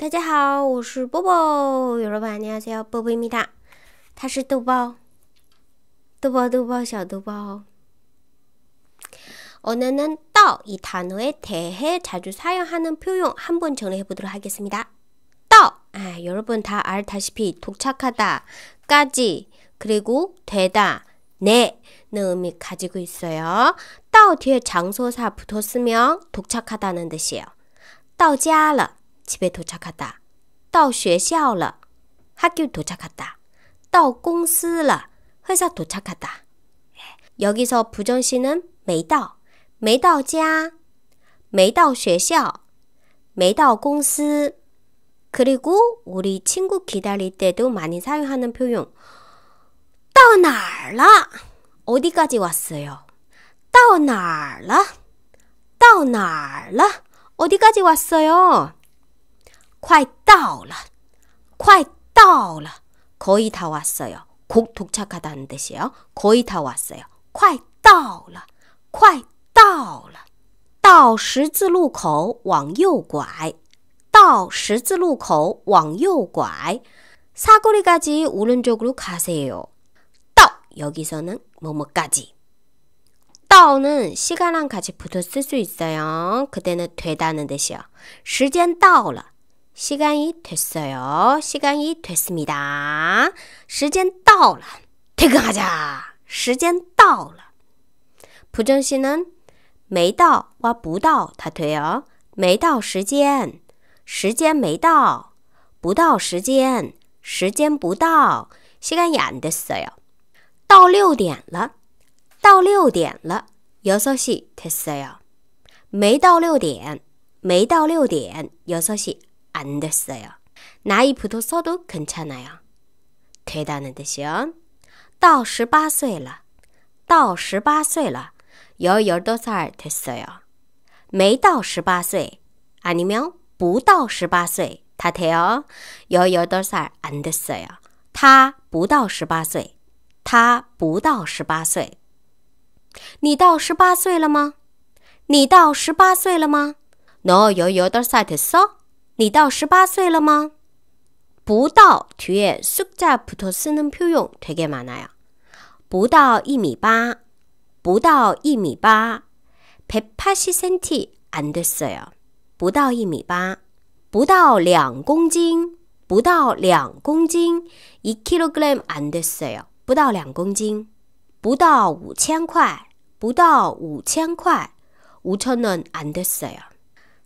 大家好我是波波有老板你好我波波米达他是豆包豆包豆包小豆包 오늘은 떠이 단어에 대해 자주 사용하는 표현 한 번 정리해 보도록 하겠습니다. 떠 아, 여러분 다 알다시피 도착하다까지 그리고 되다 네 의미 가지고 있어요. 떠 뒤에 장소사 붙었으면 도착하다는 뜻이에요. 到家了 집에 도착하다. 到学校了. 학교 도착하다. 到公司了. 회사 도착하다. 여기서 부정 씨는 没到,没到家,没到学校,没到公司. 그리고 우리 친구 기다릴 때도 많이 사용하는 표현. 到哪儿了? 어디까지 왔어요? 到哪儿了?到哪儿了? 어디까지 왔어요? 快到了，快到了， 거의 다 왔어요. 곧 도착하다는 뜻이에요. 거의 다 왔어요. 快到了，快到了。到十字路口往右拐，到十字路口往右拐。 사거리까지 오른쪽으로 가세요. 到 여기서는 뭐뭐까지. 到는 시간랑 같이 붙어 쓸수 있어요. 그때는 되다는 뜻이요. 시간 到了吸干一褪色哟，吸干一褪思密达。时间到了，褪干哈家？时间到了，普正西呢？没到，挖不到他褪哦。没到时间，时间没到，不到时间，时间不到，吸干眼的色哟。到六点了，到六点了，有啥西褪色哟？没到六点，没到六点，有啥西？안 됐어요. 나이 붙어서도 괜찮아요. 되다는 뜻이요. 到18岁了.到18岁了. 18살 됐어요. 没到18岁 아니면 不到18岁 다 돼요. 18살 안 됐어요. 他不到18岁. 他不到18岁. 你到18岁了吗?你到18岁了吗?너18살 됐어? 你到十八岁了吗？不到 뒤에 숫자 붙어 쓰는 표현 되게 많아요. 不到 1m8, 不到 1m8, 180cm 안 됐어요. 不到 1m8, 不到 2公斤, 不到 2公斤, 2kg 안 됐어요. 不到 2公斤, 不到5 0块不到5 0块5 0원안 됐어요.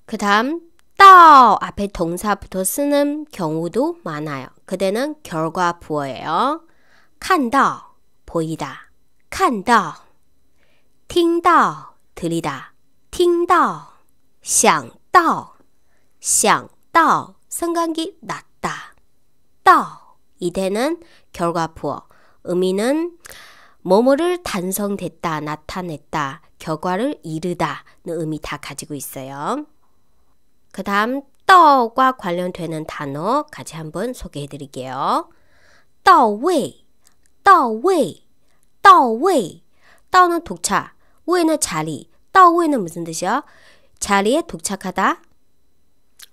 그 다음 到앞에 동사 부터 쓰는 경우도 많아요. 그대는 결과 부어예요. 看到 보이다. 看到听到 들리다. 听到想到想到 성간기 났다. 到 이대는 결과 부어. 의미는 뭐뭐를 단성됐다, 나타냈다, 결과를 이르다 는 의미 다 가지고 있어요. 그 다음 떠와 관련되는 단어 같이 한번 소개해 드릴게요. 떠웨이, 떠웨이, 떠웨이. 떠는 도착, 웨이는 자리, 떠웨이는 무슨 뜻이요? 자리에 도착하다,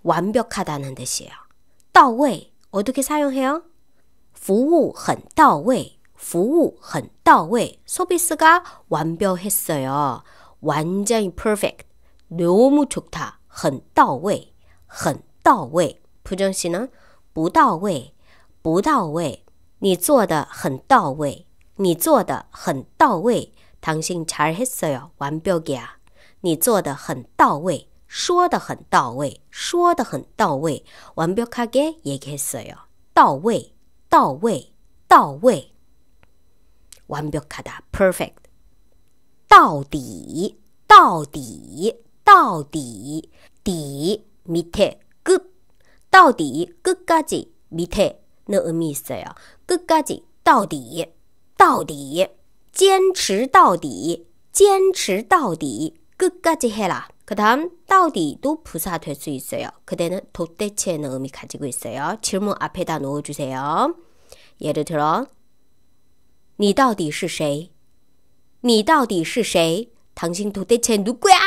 완벽하다는 뜻이에요. 떠웨이 어떻게 사용해요? 服务很到位,服务很到位. 서비스가 완벽했어요. 완전히 perfect. 너무 좋다. 很到位很到位 put o 不到位不到位你做的很到位你做的很到位糖心茶黑色哟完不要给你做的很到位说的很到位说的很到位完不要卡给也给谁哦到位到位到位完不要卡 perfect 到底到底 到底底밑에 끝到底 끝까지 밑에는 의미 있어요. 끝까지 到底到底坚持到底坚持到底 끝까지 해라. 그 다음 따오도 부사될 수 있어요. 그대는 도대체는 의미 가지고 있어요. 질문 앞에다 넣어주세요. 예를 들어 你到底是谁?你到底是谁? 당신 도대체 누구야?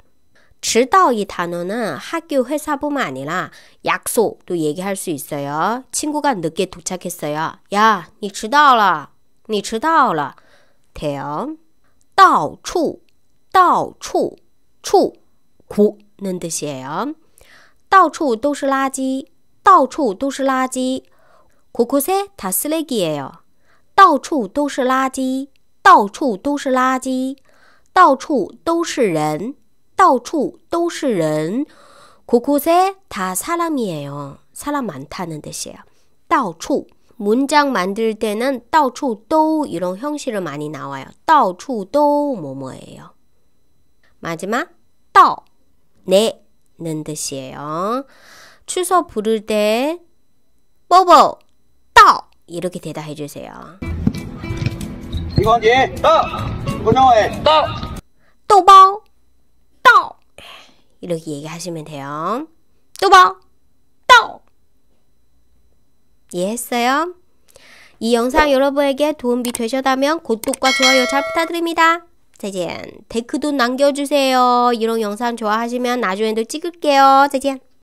迟다이 단어는 학교 회사뿐만 아니라 약속도 얘기할 수 있어요. 친구가 늦게 도착했어요. 야, 니 지다라. 니 지다라. 돼요. 到处,到处,处 고는 뜻이에요. 到处都是垃圾,到处都是垃圾. 곳곳에 다 쓰레기예요. 到处都是垃圾,到处都是垃圾,到处都是人。 到处都是는 곳곳에 다 사람이에요. 사람 많다는 뜻이에요. 到处 문장 만들 때는 到处都 이런 형식을 많이 나와요. 到处都 뭐뭐예요. 마지막 到 내는 뜻이에요. 추서 부를 때 뽀뽀 到 이렇게 대답해 주세요. 이건 예, 到, 고정호의 到,豆包 이렇게 얘기하시면 돼요. 뚜벅! 떡! 이해했어요? 이 영상 여러분에게 도움이 되셨다면 구독과 좋아요 잘 부탁드립니다. 재젠 댓글도 남겨주세요. 이런 영상 좋아하시면 나중에도 찍을게요. 재젠